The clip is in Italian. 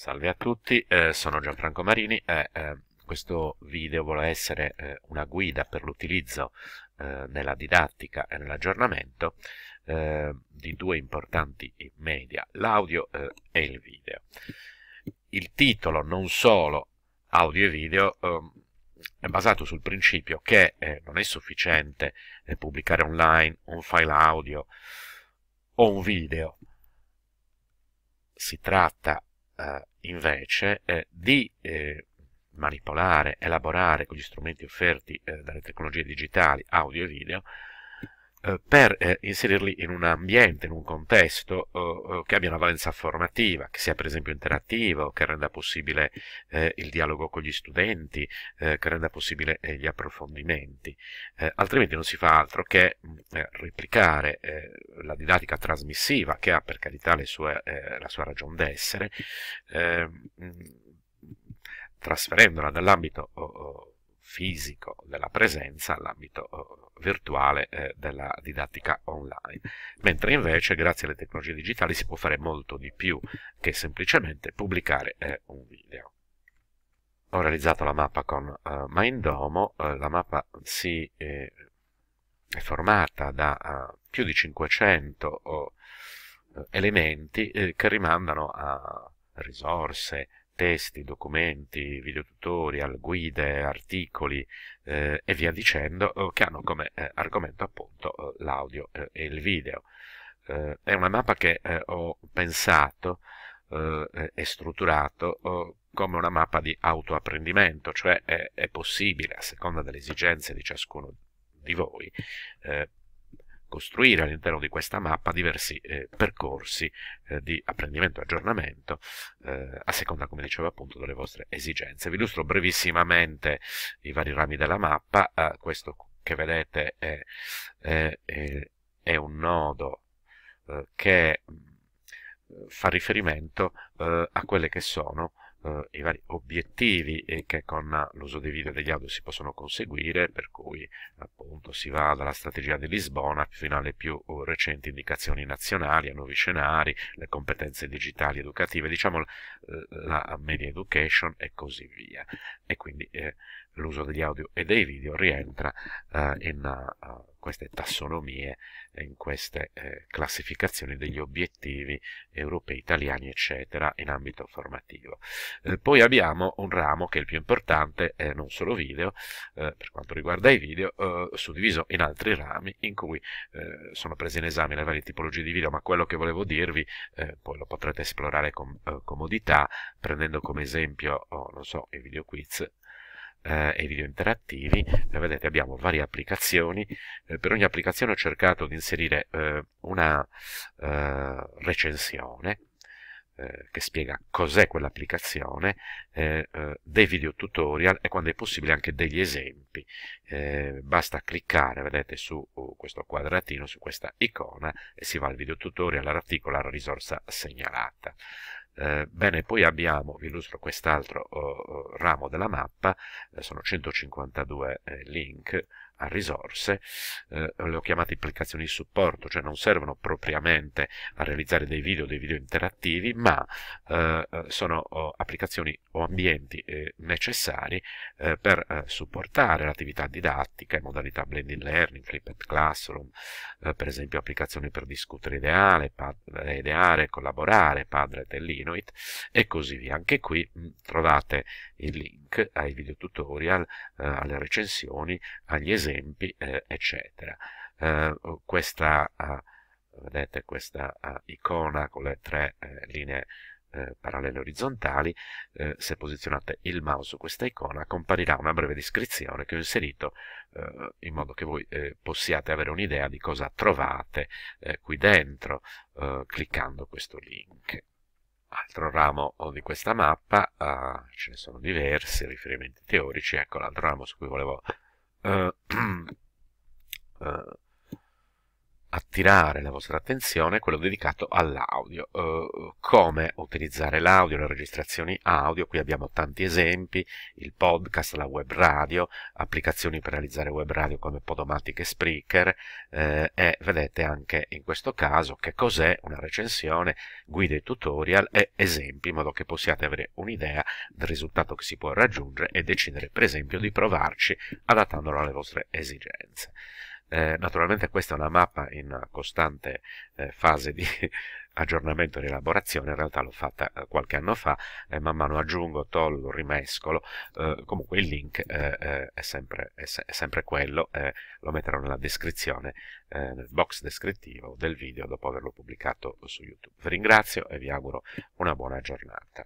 Salve a tutti, eh, sono Gianfranco Marini e eh, questo video vuole essere eh, una guida per l'utilizzo eh, nella didattica e nell'aggiornamento eh, di due importanti media, l'audio eh, e il video. Il titolo non solo audio e video ehm, è basato sul principio che non è sufficiente pubblicare online un file audio o un video, si tratta eh, invece eh, di eh, manipolare, elaborare con gli strumenti offerti eh, dalle tecnologie digitali, audio e video, eh, per eh, inserirli in un ambiente, in un contesto eh, che abbia una valenza formativa, che sia per esempio interattivo, che renda possibile il dialogo con gli studenti, che renda possibile gli approfondimenti. altrimenti non si fa altro che mm, replicare la didattica trasmissiva, che ha per carità sue, la sua ragione d'essere, ehm, trasferendola dall'ambito oh, oh, fisico della presenza all'ambito oh, virtuale eh, della didattica online, mentre invece grazie alle tecnologie digitali si può fare molto di più che semplicemente pubblicare eh, un video. Ho realizzato la mappa con eh, Mindomo, eh, la mappa si, eh, è formata da eh, più di 500 elementi che rimandano a risorse, testi, documenti, videotutorial, guide, articoli eh, e via dicendo, eh, che hanno come eh, argomento appunto eh, l'audio e il video. è una mappa che ho pensato e strutturato come una mappa di autoapprendimento, cioè è, è, possibile, a seconda delle esigenze di ciascuno di voi, eh, costruire all'interno di questa mappa diversi eh, percorsi eh, di apprendimento e aggiornamento eh, a seconda, come dicevo appunto, delle vostre esigenze. Vi illustro brevissimamente i vari rami della mappa, eh, questo che vedete è, è, è un nodo eh, che mm, fa riferimento eh, a quelle che sono eh, i vari obiettivi che con l'uso dei video e degli audio si possono conseguire, per cui appunto si va dalla strategia di Lisbona fino alle più uh, recenti indicazioni nazionali, a nuovi scenari, le competenze digitali educative, diciamo eh, la media education e così via. E quindi eh, l'uso degli audio e dei video rientra eh, in uh, queste tassonomie, eh, in queste eh, classificazioni degli obiettivi europei, italiani, eccetera, in ambito formativo. Eh, poi abbiamo un ramo che è il più importante, eh, non solo video, eh, per quanto riguarda i video, eh, suddiviso in altri rami in cui sono presi in esame le varie tipologie di video, ma quello che volevo dirvi, poi lo potrete esplorare con comodità, prendendo come esempio, oh, non so, i video quiz, eh, e video interattivi, eh, vedete abbiamo varie applicazioni, eh, per ogni applicazione ho cercato di inserire eh, una eh, recensione eh, che spiega cos'è quell'applicazione, dei video tutorial e quando è possibile anche degli esempi. basta cliccare, vedete, su uh, questo quadratino, su questa icona e si va al video tutorial, all'articolo, alla risorsa segnalata. Eh, bene, poi abbiamo, vi illustro quest'altro oh, oh ramo della mappa, eh, sono 152 eh, link, a risorse, eh, le ho chiamate implicazioni di supporto, cioè non servono propriamente a realizzare dei video, dei video interattivi, ma eh, eh sono oh, applicazioni o ambienti eh, necessari eh, per eh, supportare l'attività didattica in modalità blended learning, flipped classroom, per esempio applicazioni per discutere ideale, ideare, collaborare, padre dell'Inuit e così via. Anche qui mh, mm, trovate il link ai video tutorial, alle recensioni, agli esempi esempi, eh, eccetera. Eh, questa, eh, vedete, questa eh, icona con le tre eh, linee parallele orizzontali, se posizionate il mouse su questa icona comparirà una breve descrizione che ho inserito in modo che voi possiate avere un'idea di cosa trovate qui dentro cliccando questo link altro ramo di questa mappa, uh, ce ne sono diversi, riferimenti teorici, ecco l'altro ramo su cui volevo uh, uh, attirare la vostra attenzione è quello dedicato all'audio, uh, come utilizzare l'audio, le registrazioni audio, qui abbiamo tanti esempi, il podcast, la web radio, applicazioni per realizzare web radio come Podomatic e Spreaker eh, e vedete anche in questo caso che cos'è una recensione, guide tutorial e esempi in modo che possiate avere un'idea del risultato che si può raggiungere e decidere per esempio di provarci adattandolo alle vostre esigenze. Eh, naturalmente questa è una mappa in costante eh, fase di aggiornamento e rielaborazione, in realtà l'ho fatta eh, qualche anno fa, eh, man mano aggiungo, tolgo, rimescolo, eh, comunque il link è sempre, è, è, sempre, quello, lo metterò nella descrizione, nel box descrittivo del video dopo averlo pubblicato su YouTube. Vi ringrazio e vi auguro una buona giornata.